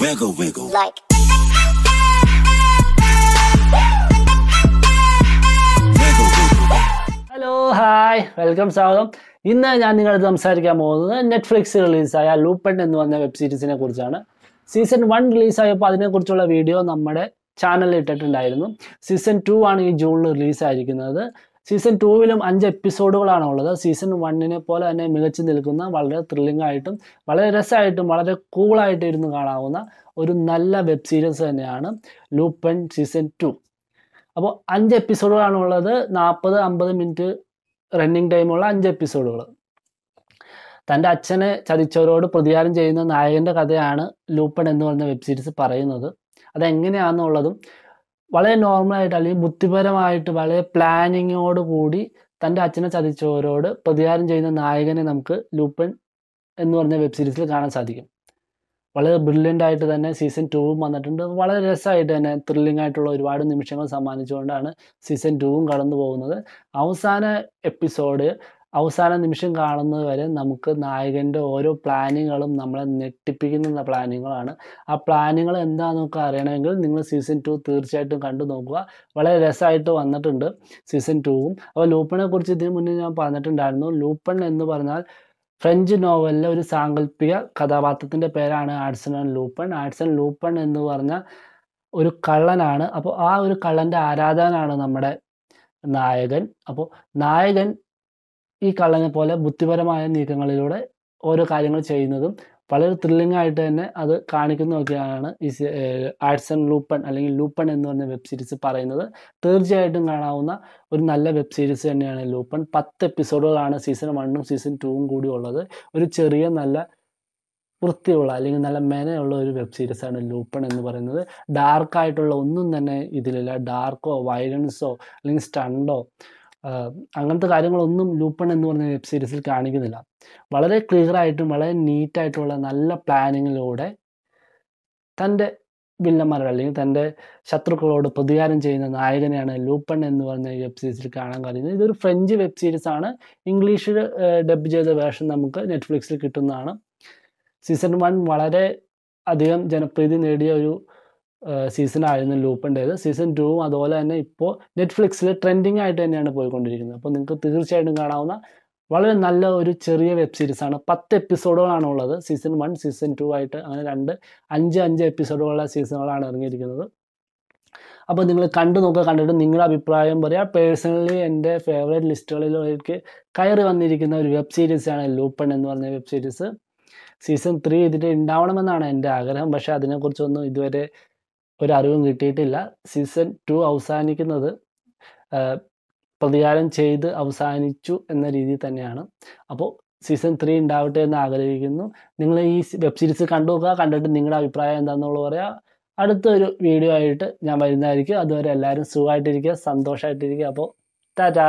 wiggle, wiggle. Like. Hello hi welcome സ്വാഗതം ഇന്ന് ഞാൻ നിങ്ങളടുത്ത് സംസാരിക്കാൻ പോകുന്നത് നെറ്റ്ഫ്ലിക്സ് റിലീസായ ലൂപ്പൺ എന്ന് പറഞ്ഞ വെബ് സീരീസിനെ കുറിച്ചാണ് സീസൺ വൺ റിലീസായപ്പോൾ അതിനെക്കുറിച്ചുള്ള വീഡിയോ നമ്മുടെ ചാനലിൽ ഇട്ടിട്ടുണ്ടായിരുന്നു സീസൺ ടു ആണ് ഈ ജൂണിൽ റിലീസായിരിക്കുന്നത് സീസൺ ടുവിലും അഞ്ച് എപ്പിസോഡുകളാണ് ഉള്ളത് സീസൺ വണ്ണിനെ പോലെ തന്നെ മികച്ചു നിൽക്കുന്ന വളരെ ത്രില്ലിംഗ് ആയിട്ടും വളരെ രസമായിട്ടും വളരെ കൂളായിട്ടും ഇരുന്ന് കാണാവുന്ന ഒരു നല്ല വെബ് സീരീസ് തന്നെയാണ് ലൂപ്പൺ സീസൺ ടു അപ്പോൾ അഞ്ച് എപ്പിസോഡുകളാണ് ഉള്ളത് നാൽപ്പത് അമ്പത് മിനിറ്റ് റണ്ണിങ് ടൈമുള്ള അഞ്ച് എപ്പിസോഡുകൾ തൻ്റെ അച്ഛനെ ചതിച്ചവരോട് പ്രതികാരം ചെയ്യുന്ന നായകൻ്റെ കഥയാണ് ലൂപ്പൺ എന്ന് പറയുന്ന വെബ് സീരീസ് പറയുന്നത് അതെങ്ങനെയാണെന്നുള്ളതും വളരെ നോർമലായിട്ട് അല്ലെങ്കിൽ ബുദ്ധിപരമായിട്ട് വളരെ പ്ലാനിങ്ങോട് കൂടി തൻ്റെ അച്ഛനെ ചതിച്ചവരോട് പ്രതികാരം ചെയ്യുന്ന നായകനെ നമുക്ക് ലൂപ്പൻ എന്ന് പറഞ്ഞ വെബ് സീരീസിൽ കാണാൻ സാധിക്കും വളരെ ബ്രില്യൻ്റ് ആയിട്ട് തന്നെ സീസൺ ടൂവും വന്നിട്ടുണ്ട് വളരെ രസമായിട്ട് തന്നെ ത്രില്ലിംഗ് ആയിട്ടുള്ള ഒരുപാട് നിമിഷങ്ങൾ സമ്മാനിച്ചുകൊണ്ടാണ് സീസൺ ടൂവും കടന്നു പോകുന്നത് അവസാന എപ്പിസോഡ് അവസാന നിമിഷം കാണുന്നത് വരെ നമുക്ക് നായകൻ്റെ ഓരോ പ്ലാനിങ്ങുകളും നമ്മളെ ഞെട്ടിപ്പിക്കുന്ന പ്ലാനിങ്ങുകളാണ് ആ പ്ലാനിങ്ങൾ എന്താണെന്ന് നമുക്ക് അറിയണമെങ്കിൽ നിങ്ങൾ സീസൺ ടു തീർച്ചയായിട്ടും കണ്ടു നോക്കുക വളരെ രസമായിട്ട് വന്നിട്ടുണ്ട് സീസൺ ടുവും അപ്പോൾ ലൂപ്പണെ കുറിച്ച് ഇതിന് മുന്നേ ഞാൻ പറഞ്ഞിട്ടുണ്ടായിരുന്നു ലൂപ്പൺ എന്ന് പറഞ്ഞാൽ ഫ്രഞ്ച് നോവലിലെ ഒരു സാങ്കല്പിക കഥാപാത്രത്തിൻ്റെ പേരാണ് Addson and Loopen Addson Loopen എന്ന് പറഞ്ഞാൽ ഒരു കള്ളനാണ് അപ്പോൾ ആ ഒരു കള്ളൻ്റെ ആരാധകനാണ് നമ്മുടെ നായകൻ അപ്പോൾ നായകൻ ഈ കള്ളനെ പോലെ ബുദ്ധിപരമായ നീക്കങ്ങളിലൂടെ ഓരോ കാര്യങ്ങൾ ചെയ്യുന്നതും വളരെ ത്രില്ലിംഗ് ആയിട്ട് തന്നെ അത് കാണിക്കുന്നതൊക്കെയാണ് ഈ ആർട്സ് ആൻഡ് ലൂപ്പൺ അല്ലെങ്കിൽ ലൂപ്പൺ എന്ന് പറഞ്ഞ വെബ് സീരീസ് പറയുന്നത് തീർച്ചയായിട്ടും കാണാവുന്ന ഒരു നല്ല വെബ് സീരീസ് തന്നെയാണ് ലൂപ്പൺ പത്ത് എപ്പിസോഡുകളാണ് സീസൺ വണ്ണും സീസൺ ടുവും കൂടി ഉള്ളത് ഒരു ചെറിയ നല്ല വൃത്തിയുള്ള അല്ലെങ്കിൽ നല്ല മെനയുള്ള ഒരു വെബ് സീരീസാണ് ലൂപ്പൺ എന്ന് പറയുന്നത് ഡാർക്കായിട്ടുള്ള ഒന്നും തന്നെ ഇതിലില്ല ഡാർക്കോ വയലൻസോ അല്ലെങ്കിൽ സ്റ്റണ്ടോ അങ്ങനത്തെ കാര്യങ്ങളൊന്നും ലൂപ്പൺ എന്ന് പറഞ്ഞ വെബ് സീരീസിൽ കാണിക്കുന്നില്ല വളരെ ക്ലിയർ ആയിട്ടും വളരെ നീറ്റായിട്ടുള്ള നല്ല പ്ലാനിങ്ങിലൂടെ തൻ്റെ വില്ലന്മാരോട് അല്ലെങ്കിൽ തൻ്റെ ശത്രുക്കളോട് പ്രതികാരം ചെയ്യുന്ന നായകനെയാണ് ലൂപ്പൺ എന്ന് പറഞ്ഞ വെബ് സീരീസിൽ കാണാൻ കഴിയുന്നത് ഇതൊരു ഫ്രഞ്ച് വെബ് സീരീസ് ആണ് ഇംഗ്ലീഷിൽ ഡബ് ചെയ്ത വേർഷൻ നമുക്ക് നെറ്റ്ഫ്ലിക്സിൽ കിട്ടുന്നതാണ് സീസൺ വൺ വളരെ അധികം ജനപ്രീതി നേടിയ ഒരു സീസണായിരുന്നു ലൂപ്പ് ഉണ്ടായത് സീസൺ ടൂവും അതുപോലെ തന്നെ ഇപ്പോൾ നെറ്റ്ഫ്ലിക്സിൽ ട്രെൻഡിങ് ആയിട്ട് തന്നെയാണ് പോയിക്കൊണ്ടിരിക്കുന്നത് അപ്പോൾ നിങ്ങൾക്ക് തീർച്ചയായിട്ടും കാണാവുന്ന വളരെ നല്ല ഒരു ചെറിയ വെബ് സീരീസാണ് പത്ത് എപ്പിസോഡുകളാണ് ഉള്ളത് സീസൺ വൺ സീസൺ ടു ആയിട്ട് അങ്ങനെ രണ്ട് അഞ്ച് അഞ്ച് എപ്പിസോഡുകളുള്ള സീസണുകളാണ് ഇറങ്ങിയിരിക്കുന്നത് അപ്പോൾ നിങ്ങൾ കണ്ടു നോക്കുക കണ്ടിട്ട് നിങ്ങളുടെ അഭിപ്രായം പറയുക പേഴ്സണലി എൻ്റെ ഫേവറേറ്റ് ലിസ്റ്റുകളിലേക്ക് കയറി വന്നിരിക്കുന്ന ഒരു വെബ് സീരീസാണ് ലൂപ്പൺ എന്ന് പറഞ്ഞ വെബ് സീരീസ് സീസൺ ത്രീ ഇതിൻ്റെ ഉണ്ടാവണമെന്നാണ് എൻ്റെ ആഗ്രഹം പക്ഷേ അതിനെക്കുറിച്ചൊന്നും ഇതുവരെ ഒരു അറിവും കിട്ടിയിട്ടില്ല സീസൺ ടു അവസാനിക്കുന്നത് പ്രതികാരം ചെയ്ത് അവസാനിച്ചു എന്ന രീതിയിൽ തന്നെയാണ് അപ്പോൾ സീസൺ ത്രീ ഉണ്ടാവട്ടെ എന്ന് ആഗ്രഹിക്കുന്നു നിങ്ങൾ ഈ വെബ് സീരീസ് കണ്ടു നോക്കുക കണ്ടിട്ട് നിങ്ങളുടെ അഭിപ്രായം എന്താണെന്നുള്ളത് പറയാം അടുത്തൊരു വീഡിയോ ആയിട്ട് ഞാൻ വരുന്നതായിരിക്കും അതുവരെ എല്ലാവരും സുഖമായിട്ടിരിക്കുക സന്തോഷമായിട്ടിരിക്കുക അപ്പോൾ ടാറ്റാ